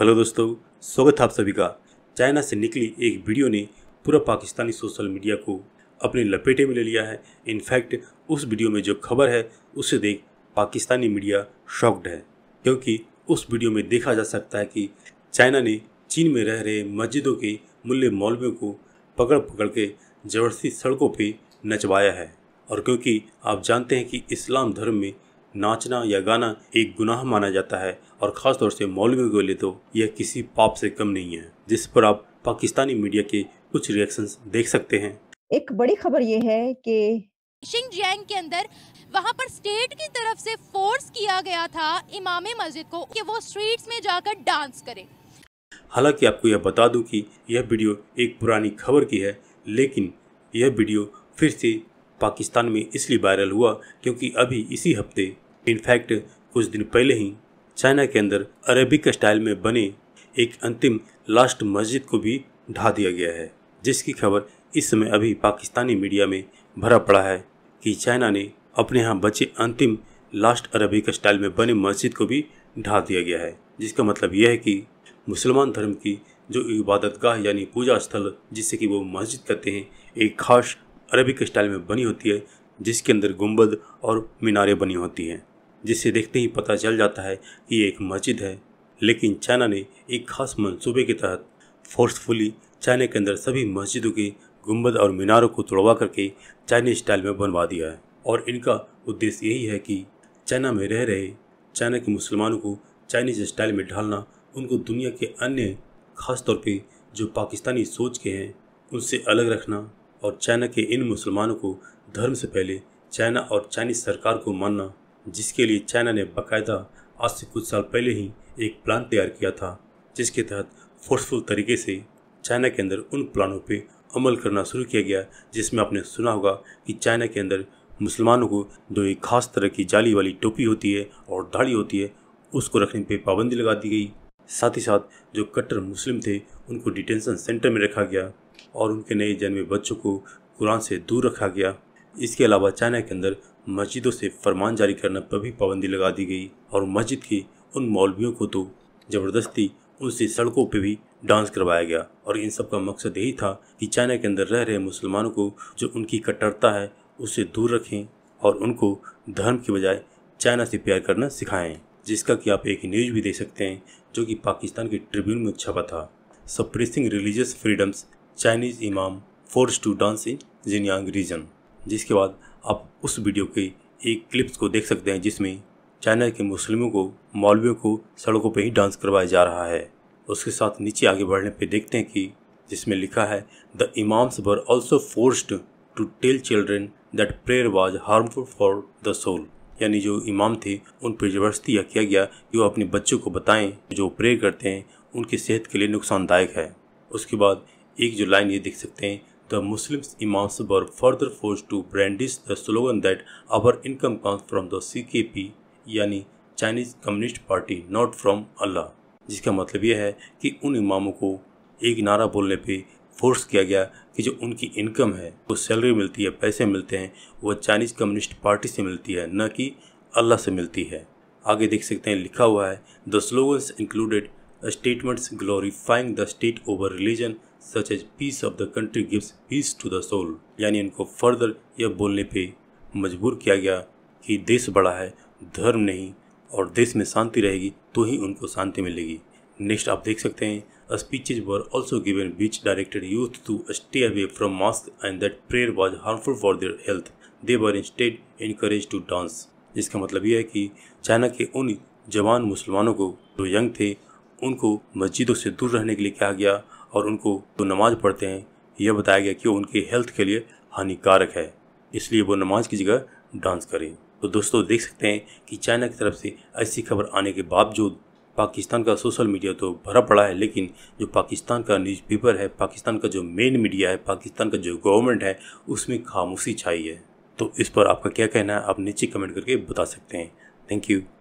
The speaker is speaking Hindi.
हेलो दोस्तों स्वागत है आप सभी का चाइना से निकली एक वीडियो ने पूरा पाकिस्तानी सोशल मीडिया को अपने लपेटे में ले लिया है इनफैक्ट उस वीडियो में जो खबर है उसे देख पाकिस्तानी मीडिया शॉक्ड है क्योंकि उस वीडियो में देखा जा सकता है कि चाइना ने चीन में रह रहे मस्जिदों के मूल्य मौलवियों को पकड़ पकड़ के ज़बरदस्ती सड़कों पर नचवाया है और क्योंकि आप जानते हैं कि इस्लाम धर्म में नाचना या गाना एक गुनाह माना जाता है और ख़ासतौर से मौलवियों के लिए तो यह किसी पाप से कम नहीं है जिस पर आप पाकिस्तानी मीडिया के कुछ रिएक्शंस देख सकते हैं एक बड़ी खबर ये है कि शिंगजियांग के अंदर वहाँ पर स्टेट की तरफ से फोर्स किया गया था इमाम मस्जिद को कि वो स्ट्रीट्स में जाकर डांस करे हालांकि आपको यह बता दूं कि यह वीडियो एक पुरानी खबर की है लेकिन यह वीडियो फिर से पाकिस्तान में इसलिए वायरल हुआ क्योंकि अभी इसी हफ्ते इनफैक्ट कुछ दिन पहले ही चाइना के अंदर अरेबिक स्टाइल में बने एक अंतिम लास्ट मस्जिद को भी ढा दिया गया है जिसकी खबर इस समय अभी पाकिस्तानी मीडिया में भरा पड़ा है कि चाइना ने अपने यहाँ बचे अंतिम लास्ट अरबिक स्टाइल में बने मस्जिद को भी ढा दिया गया है जिसका मतलब यह है कि मुसलमान धर्म की जो इबादतगाह यानी पूजा स्थल जिसे कि वो मस्जिद कहते हैं एक खास अरबिक स्टाइल में बनी होती है जिसके अंदर गुंबद और मीनारें बनी होती हैं जिसे देखते ही पता चल जाता है कि ये एक मस्जिद है लेकिन चाइना ने एक खास मंसूबे के तहत फोर्सफुली चाइना के अंदर सभी मस्जिदों के गुम्बद और मीनारों को तोड़वा करके चाइनी स्टाइल में बनवा दिया है और इनका उद्देश्य यही है कि चाइना में रह रहे चाइना के मुसलमानों को चाइनीज स्टाइल में ढालना उनको दुनिया के अन्य खास तौर पे जो पाकिस्तानी सोच के हैं उनसे अलग रखना और चाइना के इन मुसलमानों को धर्म से पहले चाइना और चाइनीज सरकार को मानना जिसके लिए चाइना ने बाकायदा आज से कुछ साल पहले ही एक प्लान तैयार किया था जिसके तहत फोर्सफुल तरीके से चाइना के अंदर उन प्लानों पर अमल करना शुरू किया गया जिसमें आपने सुना होगा कि चाइना के अंदर मुसलमानों को जो एक खास तरह की जाली वाली टोपी होती है और दाढ़ी होती है उसको रखने पर पाबंदी लगा दी गई साथ ही साथ जो कट्टर मुस्लिम थे उनको डिटेंशन सेंटर में रखा गया और उनके नए जन्मे बच्चों को कुरान से दूर रखा गया इसके अलावा चाइना के अंदर मस्जिदों से फरमान जारी करने पर भी पाबंदी लगा दी गई और मस्जिद के उन मौलवियों को तो ज़बरदस्ती उनसे सड़कों पर भी डांस करवाया गया और इन सब का मकसद यही था कि चाइना के अंदर रह रहे मुसलमानों को जो उनकी कट्टरता है उसे दूर रखें और उनको धर्म की बजाय चाइना से प्यार करना सिखाएं जिसका कि आप एक न्यूज भी दे सकते हैं जो कि पाकिस्तान के ट्रिब्यून में छपा था suppressing religious freedoms Chinese imam force to dance in Xinjiang region जिसके बाद आप उस वीडियो के एक क्लिप्स को देख सकते हैं जिसमें चाइना के मुस्लिमों को मौलवियों को सड़कों पर ही डांस करवाया जा रहा है उसके साथ नीचे आगे बढ़ने पर देखते हैं कि जिसमें लिखा है the imams were also forced to tell children that prayer was harmful for the soul यानी जो इमाम थे उन पर जबरदस्ती यह किया गया कि वो अपने बच्चों को बताएं जो प्रेयर करते हैं उनकी सेहत के लिए नुकसानदायक है उसके बाद एक जो लाइन ये देख सकते हैं the Muslims Imams were further forced to brandish the slogan that our income comes from the CKP यानी Chinese Communist Party not from Allah जिसका मतलब यह है कि उन इमामों को एक नारा बोलने पे फोर्स किया गया कि जो उनकी इनकम है वो सैलरी मिलती है पैसे मिलते हैं वो चाइनीज कम्युनिस्ट पार्टी से मिलती है न कि अल्लाह से मिलती है आगे देख सकते हैं लिखा हुआ है the slogans included statements glorifying the state over religion such as peace of the country gives peace to the soul यानी इनको फर्दर यह बोलने पे मजबूर किया गया कि देश बड़ा है धर्म नहीं और देश में शांति रहेगी तो ही उनको शांति मिलेगी नेक्स्ट आप देख सकते हैं speeches were also given which directed youth to stay away from mosque and that prayer was harmful for their health they were instead encourage to dance जिसका मतलब यह है कि चाइना के उन जवान मुसलमानों को जो यंग थे उनको मस्जिदों से दूर रहने के लिए कहा गया और उनको जो नमाज पढ़ते हैं यह बताया गया कि उनकी हेल्थ के लिए हानिकारक है इसलिए वो नमाज की जगह डांस करें तो दोस्तों देख सकते हैं कि चाइना की तरफ से ऐसी खबर आने के बावजूद पाकिस्तान का सोशल मीडिया तो भरा पड़ा है लेकिन जो पाकिस्तान का न्यूज़पेपर है पाकिस्तान का जो मेन मीडिया है पाकिस्तान का जो गवर्नमेंट है उसमें खामोशी छाई है तो इस पर आपका क्या कहना है आप नीचे कमेंट करके बता सकते हैं थैंक यू